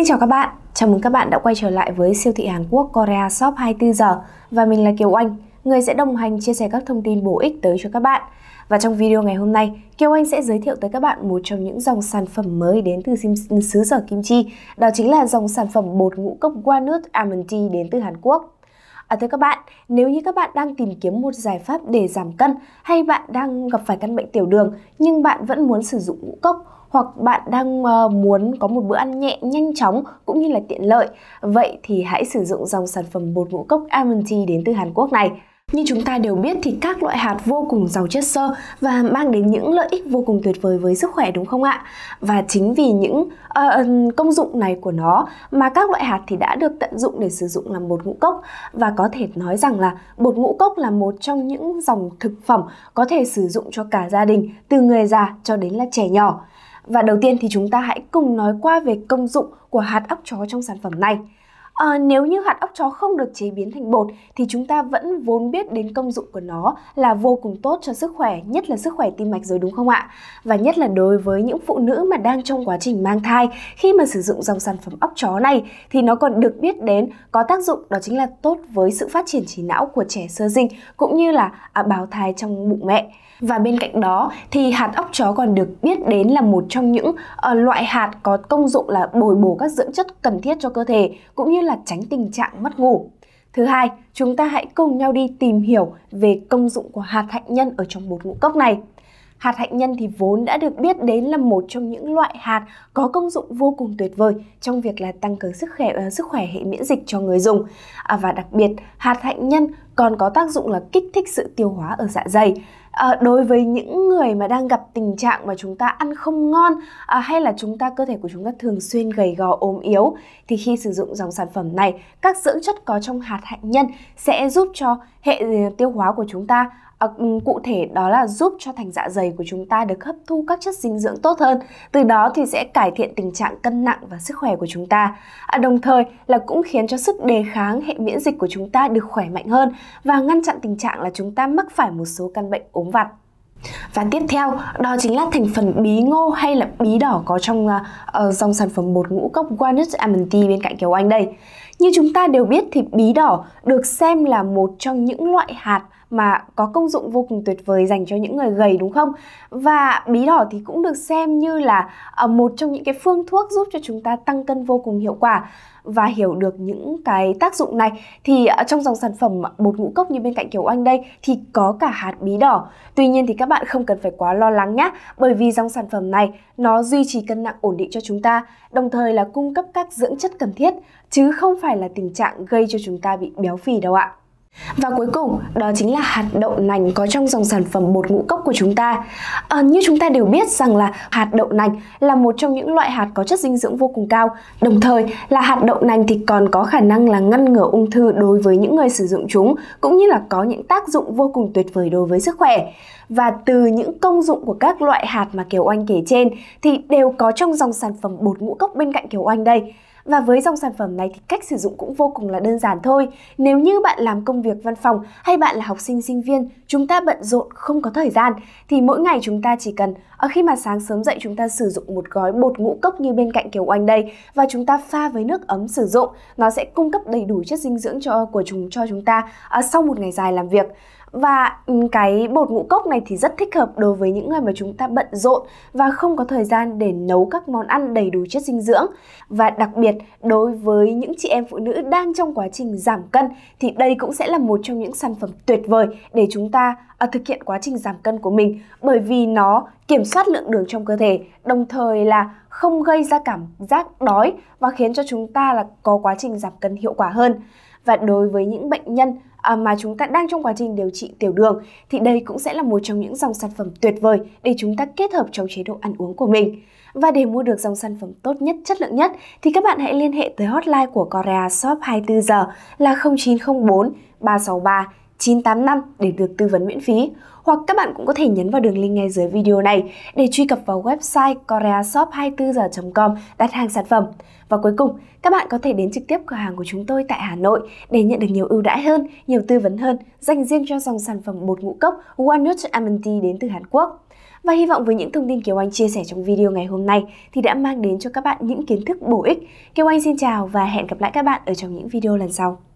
Xin chào các bạn, chào mừng các bạn đã quay trở lại với siêu thị Hàn Quốc Korea Shop 24 giờ và mình là Kiều Anh, người sẽ đồng hành chia sẻ các thông tin bổ ích tới cho các bạn. Và trong video ngày hôm nay, Kiều Anh sẽ giới thiệu tới các bạn một trong những dòng sản phẩm mới đến từ xứ sở kim chi, đó chính là dòng sản phẩm bột ngũ cốc walnut almond tea đến từ Hàn Quốc. À, thưa các bạn, nếu như các bạn đang tìm kiếm một giải pháp để giảm cân hay bạn đang gặp phải căn bệnh tiểu đường nhưng bạn vẫn muốn sử dụng ngũ cốc hoặc bạn đang ờ, muốn có một bữa ăn nhẹ nhanh chóng cũng như là tiện lợi, vậy thì hãy sử dụng dòng sản phẩm bột ngũ cốc Almond Tea đến từ Hàn Quốc này. Như chúng ta đều biết thì các loại hạt vô cùng giàu chất xơ và mang đến những lợi ích vô cùng tuyệt vời với sức khỏe đúng không ạ? Và chính vì những uh, công dụng này của nó mà các loại hạt thì đã được tận dụng để sử dụng làm bột ngũ cốc và có thể nói rằng là bột ngũ cốc là một trong những dòng thực phẩm có thể sử dụng cho cả gia đình từ người già cho đến là trẻ nhỏ. Và đầu tiên thì chúng ta hãy cùng nói qua về công dụng của hạt óc chó trong sản phẩm này. À, nếu như hạt óc chó không được chế biến thành bột thì chúng ta vẫn vốn biết đến công dụng của nó là vô cùng tốt cho sức khỏe, nhất là sức khỏe tim mạch rồi đúng không ạ? Và nhất là đối với những phụ nữ mà đang trong quá trình mang thai, khi mà sử dụng dòng sản phẩm óc chó này thì nó còn được biết đến có tác dụng đó chính là tốt với sự phát triển trí não của trẻ sơ sinh cũng như là à, bào thai trong bụng mẹ. Và bên cạnh đó thì hạt óc chó còn được biết đến là một trong những uh, loại hạt có công dụng là bồi bổ các dưỡng chất cần thiết cho cơ thể cũng như là là tránh tình trạng mất ngủ. Thứ hai, chúng ta hãy cùng nhau đi tìm hiểu về công dụng của hạt hạnh nhân ở trong bột ngũ cốc này. Hạt hạnh nhân thì vốn đã được biết đến là một trong những loại hạt có công dụng vô cùng tuyệt vời trong việc là tăng cường sức khỏe ờ, sức khỏe hệ miễn dịch cho người dùng. À, và đặc biệt, hạt hạnh nhân còn có tác dụng là kích thích sự tiêu hóa ở dạ dày à, đối với những người mà đang gặp tình trạng mà chúng ta ăn không ngon à, hay là chúng ta cơ thể của chúng ta thường xuyên gầy gò ốm yếu thì khi sử dụng dòng sản phẩm này các dưỡng chất có trong hạt hạnh nhân sẽ giúp cho hệ ờ, tiêu hóa của chúng ta À, cụ thể đó là giúp cho thành dạ dày của chúng ta được hấp thu các chất dinh dưỡng tốt hơn, từ đó thì sẽ cải thiện tình trạng cân nặng và sức khỏe của chúng ta. À, đồng thời là cũng khiến cho sức đề kháng hệ miễn dịch của chúng ta được khỏe mạnh hơn và ngăn chặn tình trạng là chúng ta mắc phải một số căn bệnh ốm vặt. Và tiếp theo, đó chính là thành phần bí ngô hay là bí đỏ có trong uh, dòng sản phẩm bột ngũ cốc Walnut Almond Tea bên cạnh Kiều Anh đây. Như chúng ta đều biết thì bí đỏ được xem là một trong những loại hạt mà có công dụng vô cùng tuyệt vời dành cho những người gầy đúng không? Và bí đỏ thì cũng được xem như là ờ, một trong những cái phương thuốc giúp cho chúng ta tăng cân vô cùng hiệu quả và hiểu được những cái tác dụng này thì ờ, trong dòng sản phẩm bột ngũ cốc như bên cạnh kiểu Anh đây thì có cả hạt bí đỏ. Tuy nhiên thì các bạn không cần phải quá lo lắng nhé bởi vì dòng sản phẩm này nó duy trì cân nặng ổn định cho chúng ta đồng thời là cung cấp các dưỡng chất cần thiết chứ không phải là tình trạng gây cho chúng ta bị béo phì đâu ạ. Và cuối cùng, đó chính là hạt đậu nành có trong dòng sản phẩm bột ngũ cốc của chúng ta. À, như chúng ta đều biết rằng là hạt đậu nành là một trong những loại hạt có chất dinh dưỡng vô cùng cao. Đồng thời là hạt đậu nành thì còn có khả năng là ngăn ngừa ung thư đối với những người sử dụng chúng, cũng như là có những tác dụng vô cùng tuyệt vời đối với sức khỏe. Và từ những công dụng của các loại hạt mà Kiều Oanh kể trên thì đều có trong dòng sản phẩm bột ngũ cốc bên cạnh Kiều Oanh đây. Và với dòng sản phẩm này thì cách sử dụng cũng vô cùng là đơn giản thôi. Nếu như bạn làm công việc văn phòng hay bạn là học sinh sinh viên, chúng ta bận rộn không có thời gian thì mỗi ngày chúng ta chỉ cần ở ờ, khi mà sáng sớm dậy chúng ta sử dụng một gói bột ngũ cốc như bên cạnh kiểu Oanh đây và chúng ta pha với nước ấm sử dụng, nó sẽ cung cấp đầy đủ chất dinh dưỡng cho của chúng cho chúng ta ờ, sau một ngày dài làm việc. Và cái bột ngũ cốc này thì rất thích hợp đối với những người mà chúng ta bận rộn và không có thời gian để nấu các món ăn đầy đủ chất dinh dưỡng. Và đặc biệt đối với những chị em phụ nữ đang trong quá trình giảm cân thì đây cũng sẽ là một trong những sản phẩm tuyệt vời để chúng ta ờ, thực hiện quá trình giảm cân của mình bởi vì nó kiểm soát lượng đường trong cơ thể, đồng thời là không gây ra cảm giác đói và khiến cho chúng ta là có quá trình giảm cân hiệu quả hơn và đối với những bệnh nhân à, mà chúng ta đang trong quá trình điều trị tiểu đường thì đây cũng sẽ là một trong những dòng sản phẩm tuyệt vời để chúng ta kết hợp trong chế độ ăn uống của mình. Và để mua được dòng sản phẩm tốt nhất, chất lượng nhất thì các bạn hãy liên hệ tới hotline của Korea Shop 24 giờ là 0904 363 985 để được tư vấn miễn phí. Hoặc các bạn cũng có thể nhấn vào đường link ngay dưới video này để truy cập vào website koreashop24h.com đặt hàng sản phẩm. Và cuối cùng, các bạn có thể đến trực tiếp cửa hàng của chúng tôi tại Hà Nội để nhận được nhiều ưu đãi hơn, nhiều tư vấn hơn dành riêng cho dòng sản phẩm bột ngũ cốc Walnut Almond đến từ Hàn Quốc. Và hy vọng với những thông tin Kiều Anh chia sẻ trong video ngày hôm nay thì đã mang đến cho các bạn những kiến thức bổ ích. Kiều Anh xin chào và hẹn gặp lại các bạn ở trong những video lần sau.